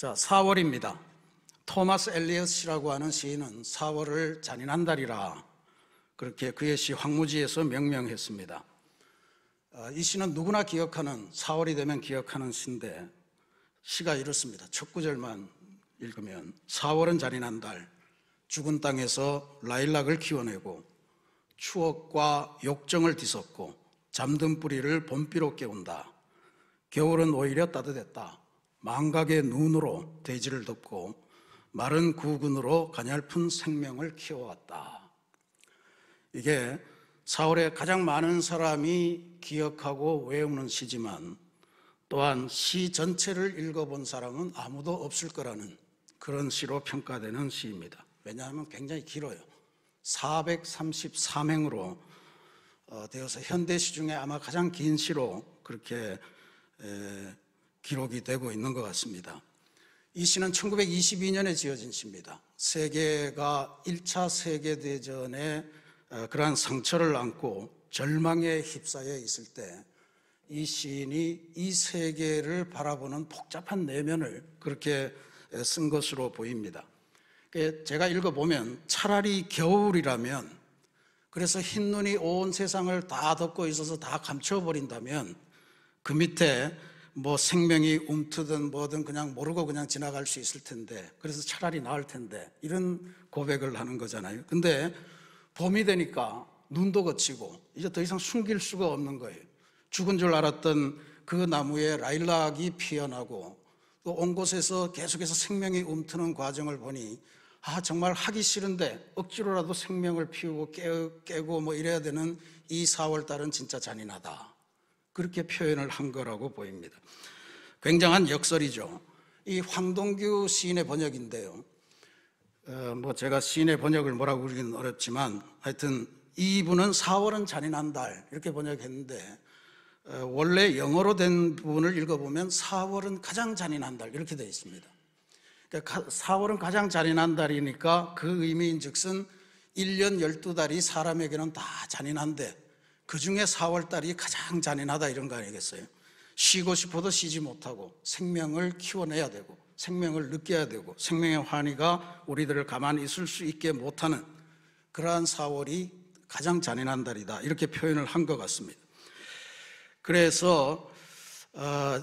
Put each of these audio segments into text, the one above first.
자, 4월입니다. 토마스 엘리엇이라고 하는 시인은 4월을 잔인한 달이라 그렇게 그의 시 황무지에서 명명했습니다. 어, 이 시는 누구나 기억하는 4월이 되면 기억하는 시인데 시가 이렇습니다. 첫 구절만 읽으면 4월은 잔인한 달 죽은 땅에서 라일락을 키워내고 추억과 욕정을 뒤섞고 잠든 뿌리를 봄비로 깨운다. 겨울은 오히려 따뜻했다. 망각의 눈으로 돼지를 덮고 마른 구근으로 가냘픈 생명을 키워왔다. 이게 사월에 가장 많은 사람이 기억하고 외우는 시지만 또한 시 전체를 읽어본 사람은 아무도 없을 거라는 그런 시로 평가되는 시입니다. 왜냐하면 굉장히 길어요. 433행으로 어, 되어서 현대시 중에 아마 가장 긴 시로 그렇게 기록이 되고 있는 것 같습니다. 이 시는 1922년에 지어진 시입니다. 세계가 1차 세계대전에 어, 그러한 상처를 안고 절망에 휩싸여 있을 때 이 시인이 이 세계를 바라보는 복잡한 내면을 그렇게 쓴 것으로 보입니다. 그 제가 읽어보면 차라리 겨울이라면 그래서 흰 눈이 온 세상을 다 덮고 있어서 다 감춰버린다면 그 밑에 뭐 생명이 움트든 뭐든 그냥 모르고 그냥 지나갈 수 있을 텐데 그래서 차라리 나을 텐데 이런 고백을 하는 거잖아요. 근데 봄이 되니까 눈도 거치고 이제 더 이상 숨길 수가 없는 거예요. 죽은 줄 알았던 그 나무에 라일락이 피어나고 또 온 곳에서 계속해서 생명이 움트는 과정을 보니 아, 정말 하기 싫은데 억지로라도 생명을 피우고 깨, 깨고 뭐 이래야 되는 이 4월 달은 진짜 잔인하다. 그렇게 표현을 한 거라고 보입니다. 굉장한 역설이죠. 이 황동규 시인의 번역인데요. 어, 뭐 제가 시인의 번역을 뭐라고 그러긴 어렵지만 하여튼 이분은 4월은 잔인한 달 이렇게 번역했는데 어, 원래 영어로 된 부분을 읽어보면 4월은 가장 잔인한 달 이렇게 되어 있습니다. 그러니까 4월은 가장 잔인한 달이니까 그 의미인 즉슨 1년 12달이 사람에게는 다 잔인한데 그 중에 4월달이 가장 잔인하다 이런 거 아니겠어요? 쉬고 싶어도 쉬지 못하고 생명을 키워내야 되고 생명을 느껴야 되고 생명의 환희가 우리들을 가만히 있을 수 있게 못하는 그러한 4월이 가장 잔인한 달이다 이렇게 표현을 한 것 같습니다. 그래서 어,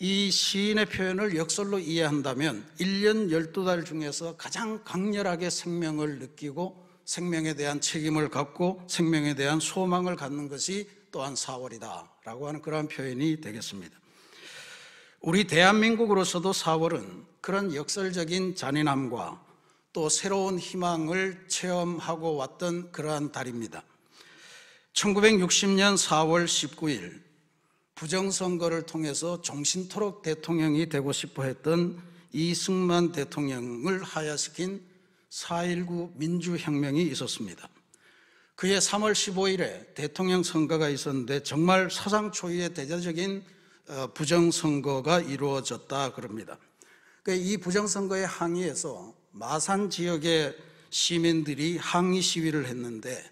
이 시인의 표현을 역설로 이해한다면 1년 12달 중에서 가장 강렬하게 생명을 느끼고 생명에 대한 책임을 갖고 생명에 대한 소망을 갖는 것이 또한 4월이다라고 하는 그러한 표현이 되겠습니다. 우리 대한민국으로서도 4월은 그런 역설적인 잔인함과 또 새로운 희망을 체험하고 왔던 그러한 달입니다. 1960년 4월 19일 부정선거를 통해서 정신토록 대통령이 되고 싶어 했던 이승만 대통령을 하야시킨 4.19 민주혁명이 있었습니다. 그해 3월 15일에 대통령 선거가 있었는데 정말 사상 초유의 대대적인 어, 부정선거가 이루어졌다 그럽니다. 그러니까 이부정선거에항의해서 마산 지역의 시민들이 항의 시위를 했는데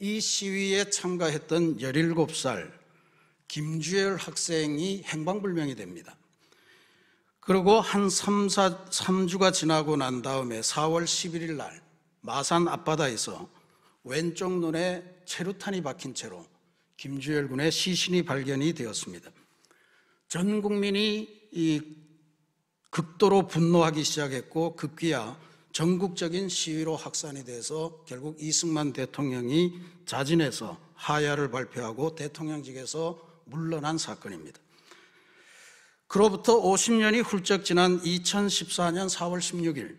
이 시위에 참가했던 17살 김주열 학생이 행방불명이 됩니다. 그리고 한 3, 4, 3주가 지나고 난 다음에 4월 11일 날 마산 앞바다에서 왼쪽 눈에 체루탄이 박힌 채로 김주열 군의 시신이 발견이 되었습니다. 전 국민이 이 극도로 분노하기 시작했고 급기야 전국적인 시위로 확산이 돼서 결국 이승만 대통령이 자진해서 하야를 발표하고 대통령직에서 물러난 사건입니다. 그로부터 50년이 훌쩍 지난 2014년 4월 16일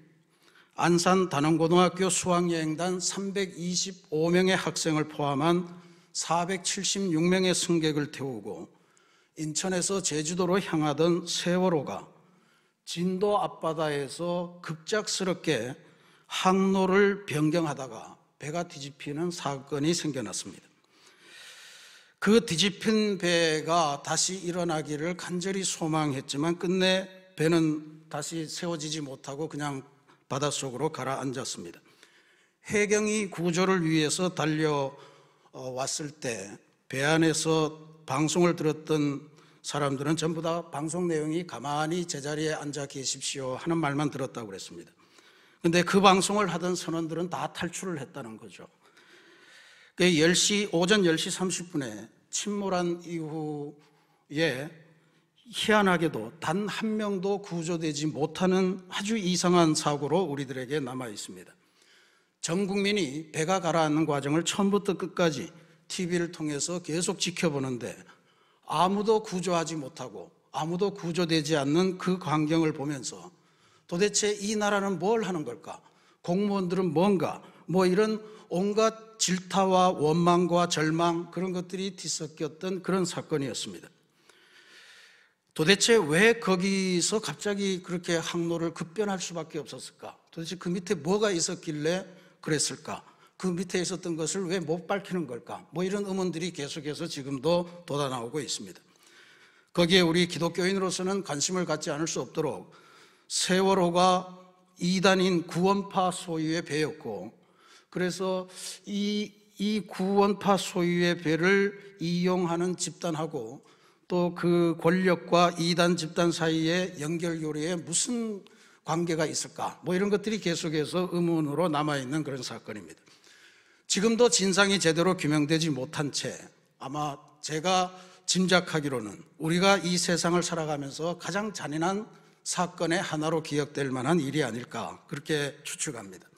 안산 단원고등학교 수학여행단 325명의 학생을 포함한 476명의 승객을 태우고 인천에서 제주도로 향하던 세월호가 진도 앞바다에서 급작스럽게 항로를 변경하다가 배가 뒤집히는 사건이 생겨났습니다. 그 뒤집힌 배가 다시 일어나기를 간절히 소망했지만 끝내 배는 다시 세워지지 못하고 그냥 바닷속으로 가라앉았습니다. 해경이 구조를 위해서 달려왔을 어, 때배 안에서 방송을 들었던 사람들은 전부 다 방송 내용이 가만히 제자리에 앉아 계십시오 하는 말만 들었다고 그랬습니다. 근데 그 방송을 하던 선원들은 다 탈출을 했다는 거죠. 10시, 그 오전 10시 30분에 침몰한 이후에 희한하게도 단 한 명도 구조되지 못하는 아주 이상한 사고로 우리들에게 남아 있습니다. 전 국민이 배가 가라앉는 과정을 처음부터 끝까지 TV를 통해서 계속 지켜보는데 아무도 구조하지 못하고 아무도 구조되지 않는 그 광경을 보면서 도대체 이 나라는 뭘 하는 걸까? 공무원들은 뭔가? 뭐 이런 온갖 질타와 원망과 절망 그런 것들이 뒤섞였던 그런 사건이었습니다. 도대체 왜 거기서 갑자기 그렇게 항로를 급변할 수밖에 없었을까? 도대체 그 밑에 뭐가 있었길래 그랬을까? 그 밑에 있었던 것을 왜 못 밝히는 걸까? 뭐 이런 의문들이 계속해서 지금도 돋아나오고 있습니다. 거기에 우리 기독교인으로서는 관심을 갖지 않을 수 없도록 세월호가 이단인 구원파 소유의 배였고 그래서 이, 이 구원파 소유의 배를 이용하는 집단하고 또 그 권력과 이단 집단 사이의 연결교리에 무슨 관계가 있을까? 뭐 이런 것들이 계속해서 의문으로 남아있는 그런 사건입니다. 지금도 진상이 제대로 규명되지 못한 채 아마 제가 짐작하기로는 우리가 이 세상을 살아가면서 가장 잔인한 사건의 하나로 기억될 만한 일이 아닐까 그렇게 추측합니다.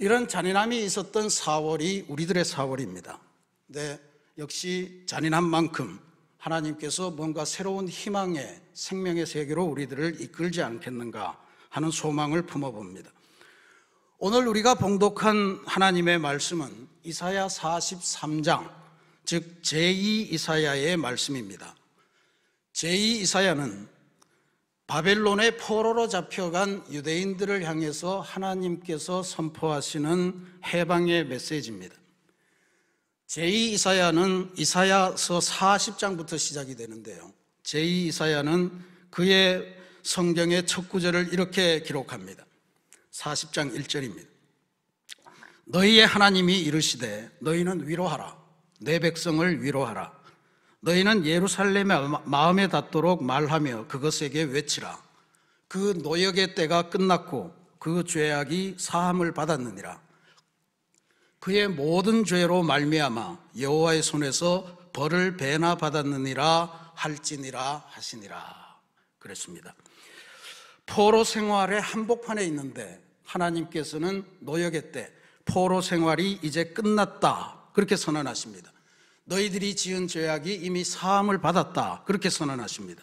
이런 잔인함이 있었던 4월이 우리들의 4월입니다. 네, 역시 잔인한 만큼 하나님께서 뭔가 새로운 희망의 생명의 세계로 우리들을 이끌지 않겠는가 하는 소망을 품어봅니다. 오늘 우리가 봉독한 하나님의 말씀은 이사야 43장, 즉 제2 이사야의 말씀입니다. 제2 이사야는 바벨론의 포로로 잡혀간 유대인들을 향해서 하나님께서 선포하시는 해방의 메시지입니다. 제2 이사야는 이사야서 40장부터 시작이 되는데요. 제2 이사야는 그의 성경의 첫 구절을 이렇게 기록합니다. 40장 1절입니다. 너희의 하나님이 이르시되 너희는 위로하라. 내 백성을 위로하라. 너희는 예루살렘의 마음에 닿도록 말하며 그것에게 외치라. 그 노역의 때가 끝났고 그 죄악이 사함을 받았느니라. 그의 모든 죄로 말미암아 여호와의 손에서 벌을 배나 받았느니라 할지니라 하시니라. 그랬습니다. 포로 생활의 한복판에 있는데 하나님께서는 노역의 때 포로 생활이 이제 끝났다. 그렇게 선언하십니다. 너희들이 지은 죄악이 이미 사함을 받았다. 그렇게 선언하십니다.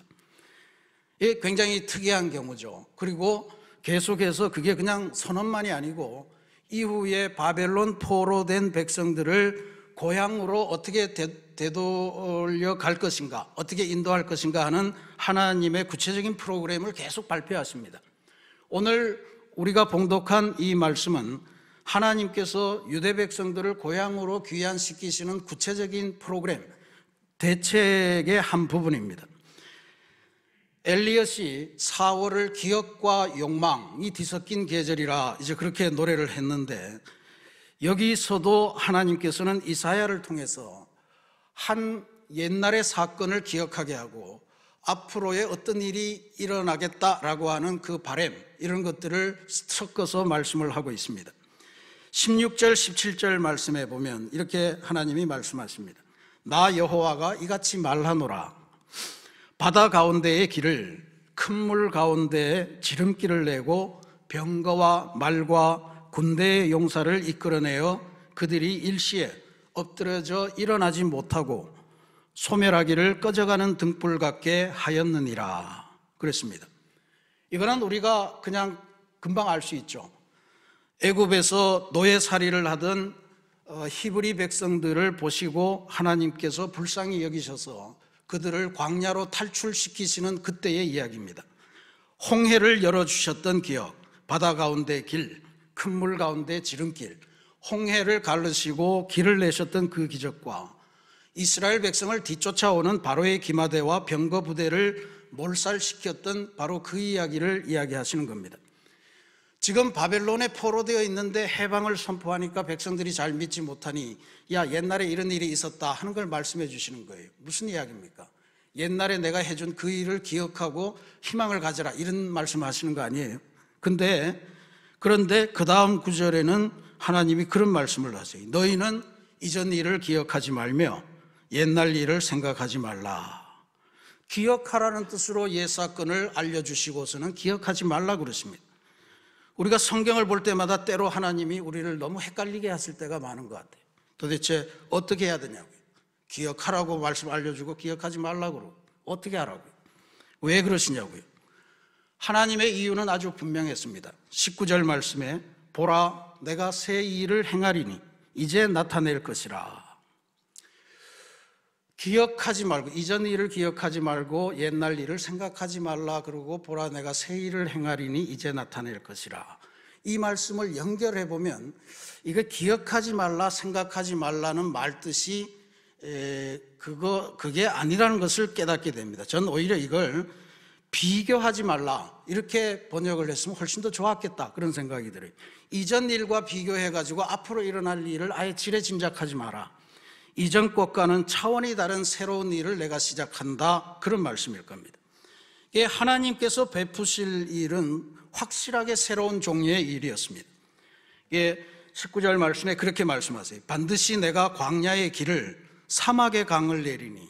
이 굉장히 특이한 경우죠. 그리고 계속해서 그게 그냥 선언만이 아니고 이후에 바벨론 포로 된 백성들을 고향으로 어떻게 되돌려 갈 것인가, 어떻게 인도할 것인가 하는 하나님의 구체적인 프로그램을 계속 발표하십니다. 오늘 우리가 봉독한 이 말씀은 하나님께서 유대 백성들을 고향으로 귀환시키시는 구체적인 프로그램, 대책의 한 부분입니다. 엘리엇이 4월을 기억과 욕망이 뒤섞인 계절이라 이제 그렇게 노래를 했는데 여기서도 하나님께서는 이사야를 통해서 한 옛날의 사건을 기억하게 하고 앞으로의 어떤 일이 일어나겠다라고 하는 그 바램 이런 것들을 섞어서 말씀을 하고 있습니다. 16절 17절 말씀해 보면 이렇게 하나님이 말씀하십니다. 나 여호와가 이같이 말하노라. 바다 가운데의 길을 큰 물 가운데에 지름길을 내고 병거와 말과 군대의 용사를 이끌어내어 그들이 일시에 엎드려져 일어나지 못하고 소멸하기를 꺼져가는 등불 같게 하였느니라. 그랬습니다. 이거는 우리가 그냥 금방 알 수 있죠. 애굽에서 노예살이를 하던 어, 히브리 백성들을 보시고 하나님께서 불쌍히 여기셔서 그들을 광야로 탈출시키시는 그때의 이야기입니다. 홍해를 열어주셨던 기억, 바다 가운데 길, 큰물 가운데 지름길, 홍해를 갈르시고 길을 내셨던 그 기적과 이스라엘 백성을 뒤쫓아오는 바로의 기마대와 병거 부대를 몰살시켰던 바로 그 이야기를 이야기하시는 겁니다. 지금 바벨론에 포로되어 있는데 해방을 선포하니까 백성들이 잘 믿지 못하니 야 옛날에 이런 일이 있었다 하는 걸 말씀해 주시는 거예요. 무슨 이야기입니까? 옛날에 내가 해준 그 일을 기억하고 희망을 가져라 이런 말씀하시는 거 아니에요. 근데 그런데 그 다음 구절에는 하나님이 그런 말씀을 하세요. 너희는 이전 일을 기억하지 말며 옛날 일을 생각하지 말라. 기억하라는 뜻으로 옛 사건을 알려주시고서는 기억하지 말라 그러십니다 우리가 성경을 볼 때마다 때로 하나님이 우리를 너무 헷갈리게 하실 때가 많은 것 같아요. 도대체 어떻게 해야 되냐고요. 기억하라고 말씀 알려주고 기억하지 말라고 그러고 어떻게 하라고요. 왜 그러시냐고요. 하나님의 이유는 아주 분명했습니다. 19절 말씀에 보라 내가 새 일을 행하리니 이제 나타낼 것이라. 기억하지 말고 이전 일을 기억하지 말고 옛날 일을 생각하지 말라 그러고 보라 내가 새 일을 행하리니 이제 나타낼 것이라. 이 말씀을 연결해 보면 이거 기억하지 말라 생각하지 말라는 말 뜻이 그거 그게 아니라는 것을 깨닫게 됩니다. 전 오히려 이걸 비교하지 말라 이렇게 번역을 했으면 훨씬 더 좋았겠다 그런 생각이 들어요. 이전 일과 비교해 가지고 앞으로 일어날 일을 아예 지레 짐작하지 마라. 이전 것과는 차원이 다른 새로운 일을 내가 시작한다. 그런 말씀일 겁니다. 하나님께서 베푸실 일은 확실하게 새로운 종류의 일이었습니다. 19절 말씀에 그렇게 말씀하세요. 반드시 내가 광야의 길을 사막의 강을 내리니.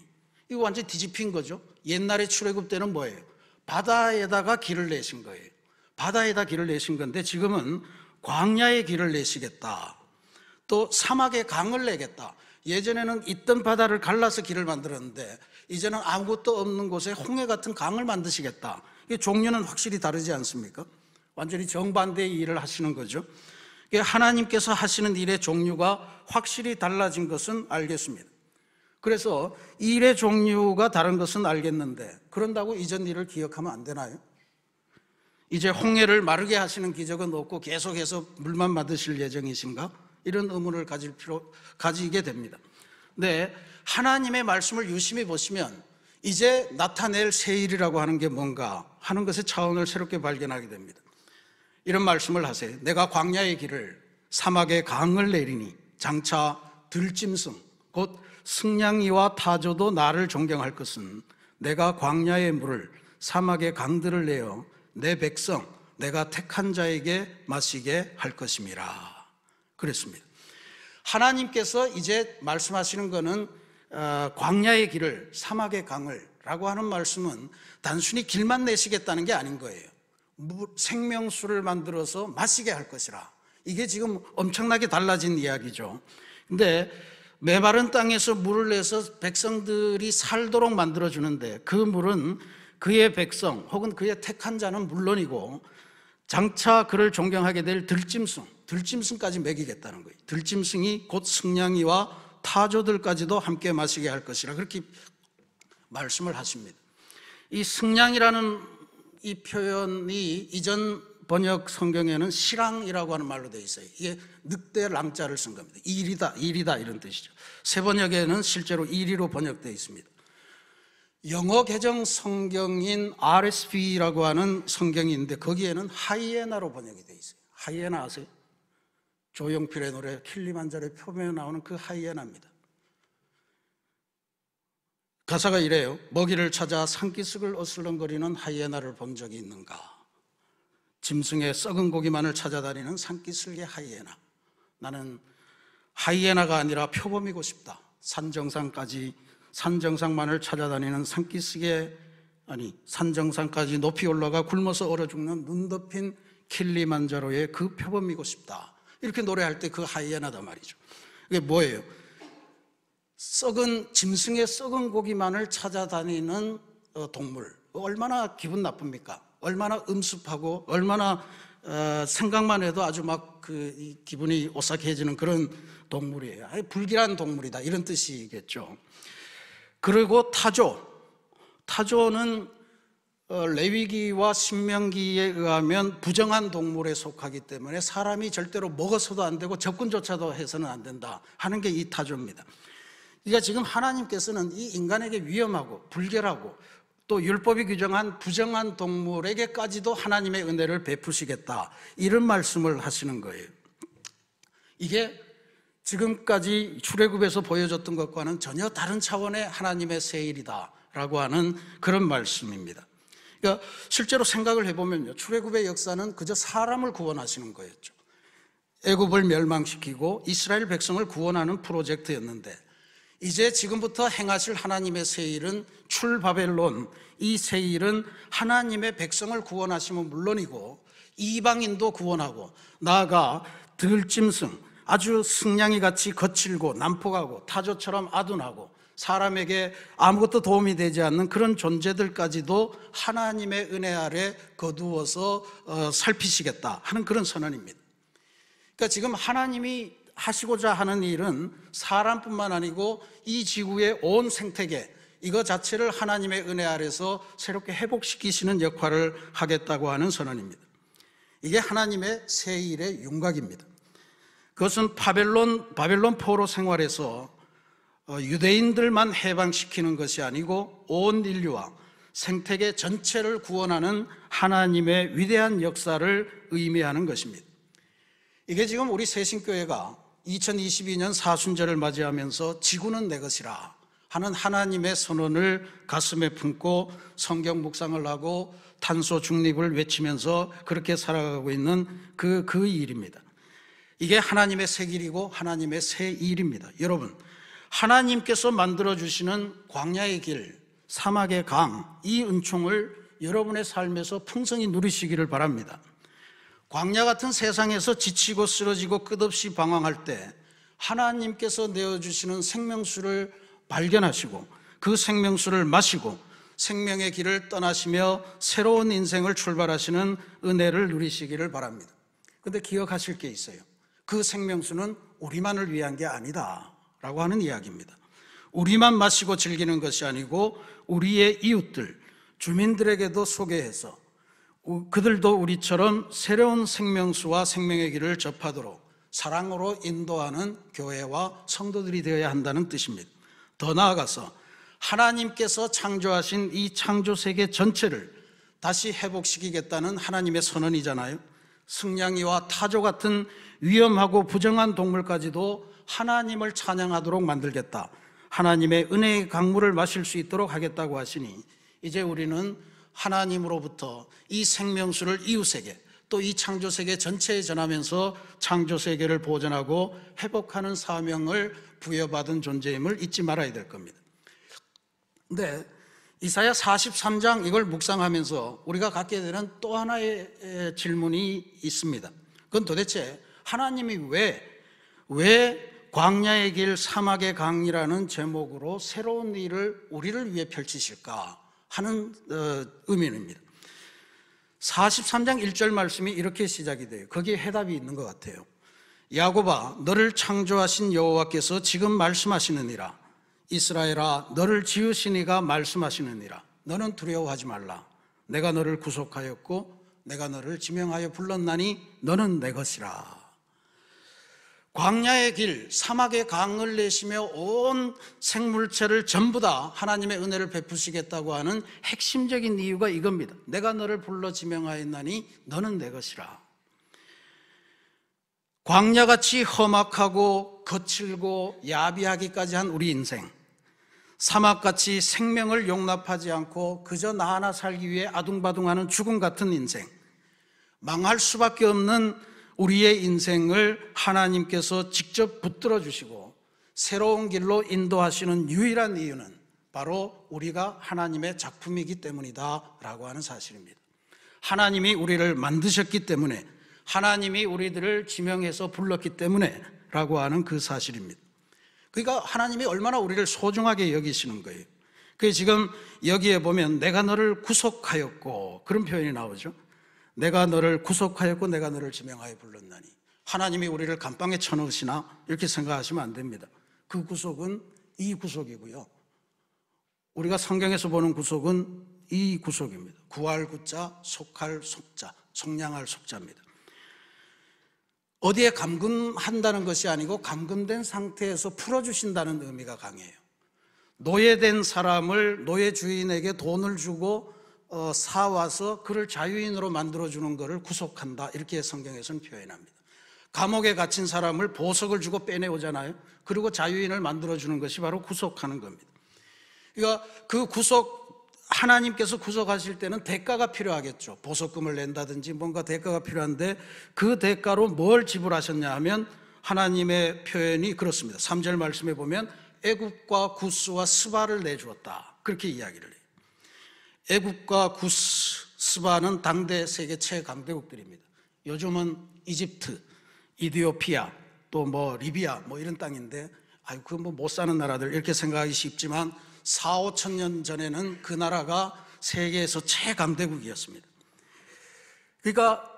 이거 완전 뒤집힌 거죠. 옛날에 출애굽 때는 뭐예요? 바다에다가 길을 내신 거예요. 바다에다 길을 내신 건데 지금은 광야의 길을 내시겠다. 또 사막의 강을 내겠다. 예전에는 있던 바다를 갈라서 길을 만들었는데 이제는 아무것도 없는 곳에 홍해 같은 강을 만드시겠다. 이 종류는 확실히 다르지 않습니까? 완전히 정반대의 일을 하시는 거죠. 하나님께서 하시는 일의 종류가 확실히 달라진 것은 알겠습니다. 그래서 일의 종류가 다른 것은 알겠는데 그런다고 이전 일을 기억하면 안 되나요? 이제 홍해를 마르게 하시는 기적은 없고 계속해서 물만 받으실 예정이신가? 이런 의문을 가질 필요, 가지게 됩니다. 근 하나님의 말씀을 유심히 보시면 이제 나타낼 세일이라고 하는 게 뭔가 하는 것의 차원을 새롭게 발견하게 됩니다. 이런 말씀을 하세요. 내가 광야의 길을 사막의 강을 내리니 장차 들짐승 곧 승냥이와 타조도 나를 존경할 것은 내가 광야의 물을 사막의 강들을 내어 내 백성 내가 택한 자에게 마시게 할 것임이라. 그랬습니다. 하나님께서 이제 말씀하시는 것은 어, 광야의 길을 사막의 강을 라고 하는 말씀은 단순히 길만 내시겠다는 게 아닌 거예요. 생명수를 만들어서 마시게 할 것이라. 이게 지금 엄청나게 달라진 이야기죠. 근데 메마른 땅에서 물을 내서 백성들이 살도록 만들어 주는데 그 물은 그의 백성 혹은 그의 택한 자는 물론이고 장차 그를 존경하게 될 들짐승 들짐승까지 먹이겠다는 거예요. 들짐승이 곧 승냥이와 타조들까지도 함께 마시게 할 것이라 그렇게 말씀을 하십니다. 이 승냥이라는 이 표현이 이전 번역 성경에는 실랑이라고 하는 말로 되어 있어요. 이게 늑대 랑자를 쓴 겁니다. 일이다, 일이다 이런 뜻이죠. 새 번역에는 실제로 일이로 번역되어 있습니다. 영어 개정 성경인 RSV라고 하는 성경인데 거기에는 하이에나로 번역이 되어 있어요. 하이에나 아세요? 조용필의 노래 킬리만자로 표면에 나오는 그 하이에나입니다. 가사가 이래요. 먹이를 찾아 산기슭을 어슬렁거리는 하이에나를 본 적이 있는가? 짐승의 썩은 고기만을 찾아다니는 산기슭의 하이에나. 나는 하이에나가 아니라 표범이고 싶다. 산정상까지 산정상만을 찾아다니는 산기슭의 아니 산정상까지 높이 올라가 굶어서 얼어 죽는 눈 덮인 킬리만자로의 그 표범이고 싶다. 이렇게 노래할 때 그 하이에나다 말이죠. 이게 뭐예요? 썩은 짐승의 썩은 고기만을 찾아다니는 어, 동물 얼마나 기분 나쁩니까? 얼마나 음습하고 얼마나 어, 생각만 해도 아주 막 그 기분이 오싹해지는 그런 동물이에요. 불길한 동물이다 이런 뜻이겠죠. 그리고 타조, 타조는 어, 레위기와 신명기에 의하면 부정한 동물에 속하기 때문에 사람이 절대로 먹어서도 안 되고 접근조차도 해서는 안 된다 하는 게 이 타조입니다. 그러니까 지금 하나님께서는 이 인간에게 위험하고 불결하고 또 율법이 규정한 부정한 동물에게까지도 하나님의 은혜를 베푸시겠다 이런 말씀을 하시는 거예요. 이게 지금까지 출애굽에서 보여줬던 것과는 전혀 다른 차원의 하나님의 세일이다라고 하는 그런 말씀입니다. 그러니까 실제로 생각을 해보면요. 출애굽의 역사는 그저 사람을 구원하시는 거였죠. 애굽을 멸망시키고 이스라엘 백성을 구원하는 프로젝트였는데 이제 지금부터 행하실 하나님의 세일은 출바벨론 이 세일은 하나님의 백성을 구원하시면 물론이고 이방인도 구원하고 나아가 들짐승 아주 승냥이 같이 거칠고 난폭하고 타조처럼 아둔하고 사람에게 아무것도 도움이 되지 않는 그런 존재들까지도 하나님의 은혜 아래 거두어서 어, 살피시겠다 하는 그런 선언입니다. 그러니까 지금 하나님이 하시고자 하는 일은 사람뿐만 아니고 이 지구의 온 생태계 이거 자체를 하나님의 은혜 아래서 새롭게 회복시키시는 역할을 하겠다고 하는 선언입니다. 이게 하나님의 새 일의 윤곽입니다. 그것은 바벨론 바벨론 포로 생활에서 어, 유대인들만 해방시키는 것이 아니고 온 인류와 생태계 전체를 구원하는 하나님의 위대한 역사를 의미하는 것입니다. 이게 지금 우리 새신교회가 2022년 사순절을 맞이하면서 지구는 내 것이라 하는 하나님의 선언을 가슴에 품고 성경 묵상을 하고 탄소 중립을 외치면서 그렇게 살아가고 있는 그, 그 일입니다. 이게 하나님의 새 길이고 하나님의 새 일입니다. 여러분, 하나님께서 만들어주시는 광야의 길, 사막의 강, 이 은총을 여러분의 삶에서 풍성히 누리시기를 바랍니다. 광야 같은 세상에서 지치고 쓰러지고 끝없이 방황할 때 하나님께서 내어주시는 생명수를 발견하시고 그 생명수를 마시고 생명의 길을 떠나시며 새로운 인생을 출발하시는 은혜를 누리시기를 바랍니다. 근데 기억하실 게 있어요. 그 생명수는 우리만을 위한 게 아니다. 라고 하는 이야기입니다. 우리만 마시고 즐기는 것이 아니고 우리의 이웃들, 주민들에게도 소개해서 그들도 우리처럼 새로운 생명수와 생명의 길을 접하도록 사랑으로 인도하는 교회와 성도들이 되어야 한다는 뜻입니다. 더 나아가서 하나님께서 창조하신 이 창조 세계 전체를 다시 회복시키겠다는 하나님의 선언이잖아요. 승냥이와 타조 같은 위험하고 부정한 동물까지도 하나님을 찬양하도록 만들겠다. 하나님의 은혜의 강물을 마실 수 있도록 하겠다고 하시니 이제 우리는 하나님으로부터 이 생명수를 이웃에게 또 이 창조세계 전체에 전하면서 창조세계를 보존하고 회복하는 사명을 부여받은 존재임을 잊지 말아야 될 겁니다. 근데 이사야 43장 이걸 묵상하면서 우리가 갖게 되는 또 하나의 질문이 있습니다. 그건 도대체 하나님이 왜, 왜 광야의 길 사막의 강이라는 제목으로 새로운 일을 우리를 위해 펼치실까 하는 어, 의미입니다. 43장 1절 말씀이 이렇게 시작이 돼요. 거기에 해답이 있는 것 같아요. 야곱아 너를 창조하신 여호와께서 지금 말씀하시느니라 이스라엘아 너를 지으시니가 말씀하시느니라 너는 두려워하지 말라 내가 너를 구속하였고 내가 너를 지명하여 불렀나니 너는 내 것이라 광야의 길, 사막의 강을 내시며 온 생물체를 전부 다 하나님의 은혜를 베푸시겠다고 하는 핵심적인 이유가 이겁니다. 내가 너를 불러 지명하였나니 너는 내 것이라. 광야같이 험악하고 거칠고 야비하기까지 한 우리 인생. 사막같이 생명을 용납하지 않고 그저 나 하나 살기 위해 아둥바둥하는 죽음 같은 인생. 망할 수밖에 없는 우리의 인생을 하나님께서 직접 붙들어 주시고 새로운 길로 인도하시는 유일한 이유는 바로 우리가 하나님의 작품이기 때문이다라고 하는 사실입니다. 하나님이 우리를 만드셨기 때문에 하나님이 우리들을 지명해서 불렀기 때문에라고 하는 그 사실입니다. 그러니까 하나님이 얼마나 우리를 소중하게 여기시는 거예요. 그 지금 여기에 보면 내가 너를 구속하였고 그런 표현이 나오죠. 내가 너를 구속하였고 내가 너를 지명하여 불렀나니 하나님이 우리를 감방에 쳐넣으시나 이렇게 생각하시면 안 됩니다. 그 구속은 이 구속이고요. 우리가 성경에서 보는 구속은 이 구속입니다. 구할 구자, 속할 속자, 속량할 속자입니다. 어디에 감금한다는 것이 아니고 감금된 상태에서 풀어주신다는 의미가 강해요. 노예된 사람을 노예 주인에게 돈을 주고 어, 사와서 그를 자유인으로 만들어주는 것을 구속한다. 이렇게 성경에서는 표현합니다. 감옥에 갇힌 사람을 보석을 주고 빼내오잖아요. 그리고 자유인을 만들어주는 것이 바로 구속하는 겁니다. 그러니까 그 구속, 하나님께서 구속하실 때는 대가가 필요하겠죠. 보석금을 낸다든지 뭔가 대가가 필요한데 그 대가로 뭘 지불하셨냐 하면 하나님의 표현이 그렇습니다. 3절 말씀에 보면 애국과 구스와 스바를 내주었다. 그렇게 이야기를 해요. 애국과 구스, 스바는 당대 세계 최강대국들입니다. 요즘은 이집트, 이디오피아, 또 뭐 리비아 뭐 이런 땅인데 아유 그건 뭐못 사는 나라들 이렇게 생각하기 쉽지만 4, 5천 년 전에는 그 나라가 세계에서 최강대국이었습니다. 그러니까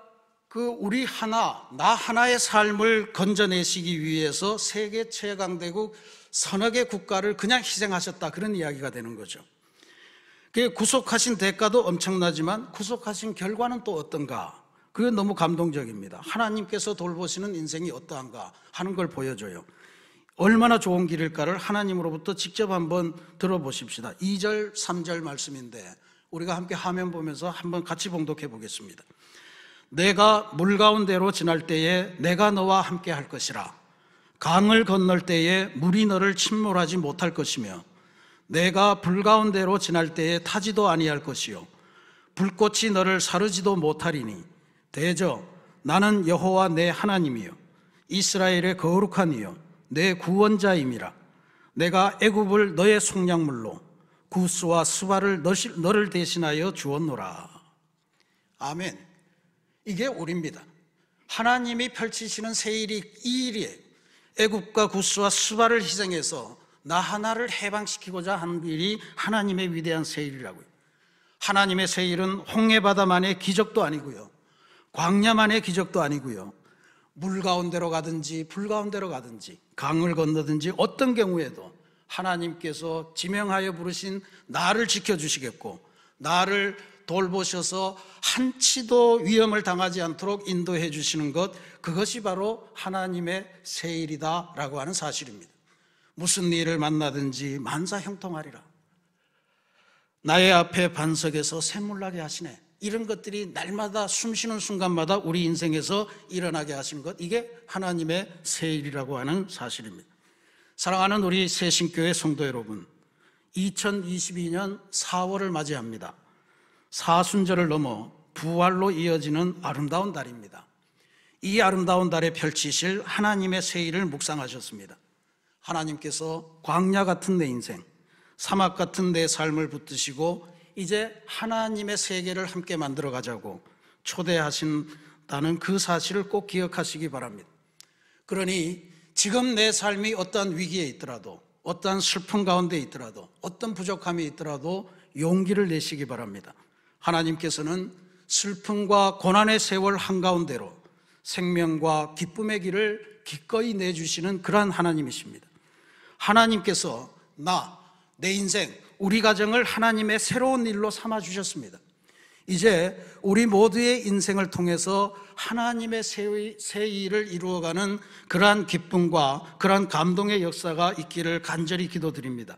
그 우리 하나, 나 하나의 삶을 건져내시기 위해서 세계 최강대국 서너 개 국가를 그냥 희생하셨다 그런 이야기가 되는 거죠. 그 구속하신 대가도 엄청나지만 구속하신 결과는 또 어떤가? 그게 너무 감동적입니다. 하나님께서 돌보시는 인생이 어떠한가 하는 걸 보여줘요. 얼마나 좋은 길일까를 하나님으로부터 직접 한번 들어보십시다. 2절, 3절 말씀인데 우리가 함께 화면 보면서 한번 같이 봉독해 보겠습니다. 내가 물 가운데로 지날 때에 내가 너와 함께 할 것이라. 강을 건널 때에 물이 너를 침몰하지 못할 것이며 내가 불 가운데로 지날 때에 타지도 아니할 것이요 불꽃이 너를 사르지도 못하리니 대저 나는 여호와 내 하나님이요 이스라엘의 거룩한 이요 내 구원자임이라 내가 애굽을 너의 속량물로 구스와 수바를 너를 대신하여 주었노라 아멘 이게 우리입니다 하나님이 펼치시는 세일이 이 일이에요 애굽과 구스와 수바를 희생해서 나 하나를 해방시키고자 한 일이 하나님의 위대한 세일이라고요. 하나님의 세일은 홍해바다만의 기적도 아니고요. 광야만의 기적도 아니고요. 물 가운데로 가든지 불 가운데로 가든지 강을 건너든지 어떤 경우에도 하나님께서 지명하여 부르신 나를 지켜주시겠고 나를 돌보셔서 한치도 위험을 당하지 않도록 인도해 주시는 것 그것이 바로 하나님의 세일이다라고 하는 사실입니다. 무슨 일을 만나든지 만사 형통하리라. 나의 앞에 반석에서 샘물나게 하시네. 이런 것들이 날마다 숨 쉬는 순간마다 우리 인생에서 일어나게 하신 것, 이게 하나님의 새 일이라고 하는 사실입니다. 사랑하는 우리 새신교회 성도 여러분, 2022년 4월을 맞이합니다. 사순절을 넘어 부활로 이어지는 아름다운 달입니다. 이 아름다운 달에 펼치실 하나님의 새 일을 묵상하셨습니다. 하나님께서 광야 같은 내 인생, 사막 같은 내 삶을 붙드시고 이제 하나님의 세계를 함께 만들어 가자고 초대하신다는 그 사실을 꼭 기억하시기 바랍니다. 그러니 지금 내 삶이 어떠한 위기에 있더라도 어떠한 슬픔 가운데 있더라도 어떤 부족함이 있더라도 용기를 내시기 바랍니다. 하나님께서는 슬픔과 고난의 세월 한가운데로 생명과 기쁨의 길을 기꺼이 내주시는 그러한 하나님이십니다. 하나님께서 나, 내 인생, 우리 가정을 하나님의 새로운 일로 삼아 주셨습니다. 이제 우리 모두의 인생을 통해서 하나님의 새 일을 이루어가는 그러한 기쁨과 그러한 감동의 역사가 있기를 간절히 기도드립니다.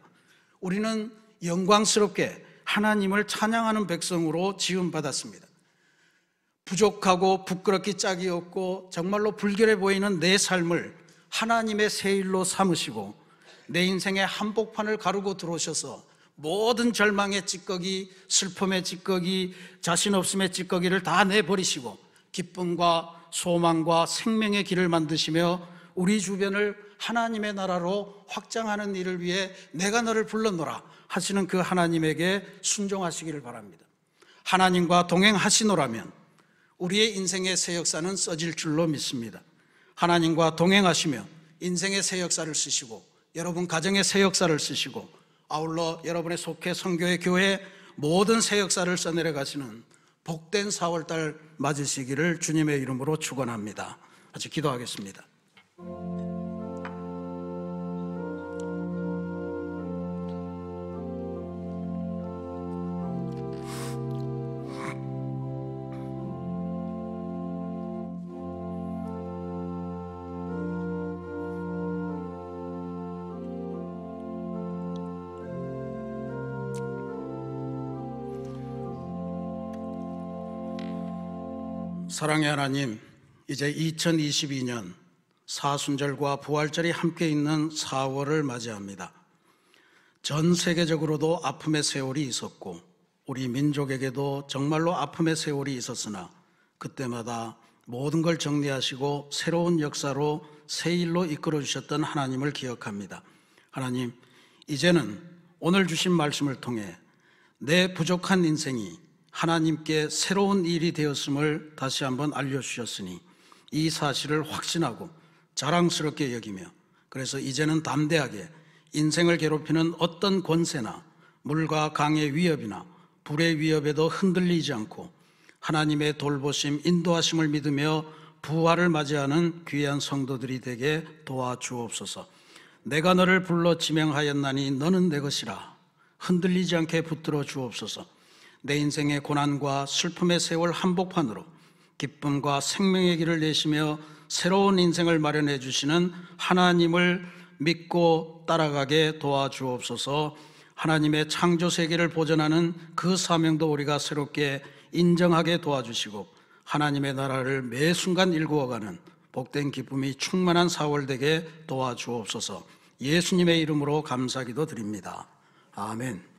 우리는 영광스럽게 하나님을 찬양하는 백성으로 지음받았습니다. 부족하고 부끄럽기 짝이 없고 정말로 불결해 보이는 내 삶을 하나님의 새 일로 삼으시고 내 인생의 한복판을 가르고 들어오셔서 모든 절망의 찌꺼기, 슬픔의 찌꺼기, 자신 없음의 찌꺼기를 다 내버리시고 기쁨과 소망과 생명의 길을 만드시며 우리 주변을 하나님의 나라로 확장하는 일을 위해 내가 너를 불렀노라 하시는 그 하나님에게 순종하시기를 바랍니다. 하나님과 동행하시노라면 우리의 인생의 새 역사는 써질 줄로 믿습니다. 하나님과 동행하시며 인생의 새 역사를 쓰시고 여러분 가정의 새 역사를 쓰시고 아울러 여러분의 속해 성교의 교회 모든 새 역사를 써내려가시는 복된 4월달 맞으시기를 주님의 이름으로 축원합니다. 같이 기도하겠습니다. 사랑의 하나님, 이제 2022년 사순절과 부활절이 함께 있는 4월을 맞이합니다. 전 세계적으로도 아픔의 세월이 있었고, 우리 민족에게도 정말로 아픔의 세월이 있었으나, 그때마다 모든 걸 정리하시고 새로운 역사로 새 일로 이끌어 주셨던 하나님을 기억합니다. 하나님, 이제는 오늘 주신 말씀을 통해 내 부족한 인생이 하나님께 새로운 일이 되었음을 다시 한번 알려주셨으니 이 사실을 확신하고 자랑스럽게 여기며 그래서 이제는 담대하게 인생을 괴롭히는 어떤 권세나 물과 강의 위협이나 불의 위협에도 흔들리지 않고 하나님의 돌보심, 인도하심을 믿으며 부활을 맞이하는 귀한 성도들이 되게 도와주옵소서. 내가 너를 불러 지명하였나니 너는 내 것이라 흔들리지 않게 붙들어 주옵소서. 내 인생의 고난과 슬픔의 세월 한복판으로 기쁨과 생명의 길을 내시며 새로운 인생을 마련해 주시는 하나님을 믿고 따라가게 도와주옵소서 하나님의 창조 세계를 보존하는 그 사명도 우리가 새롭게 인정하게 도와주시고 하나님의 나라를 매 순간 일구어가는 복된 기쁨이 충만한 사월 되게 도와주옵소서 예수님의 이름으로 감사기도 드립니다. 아멘.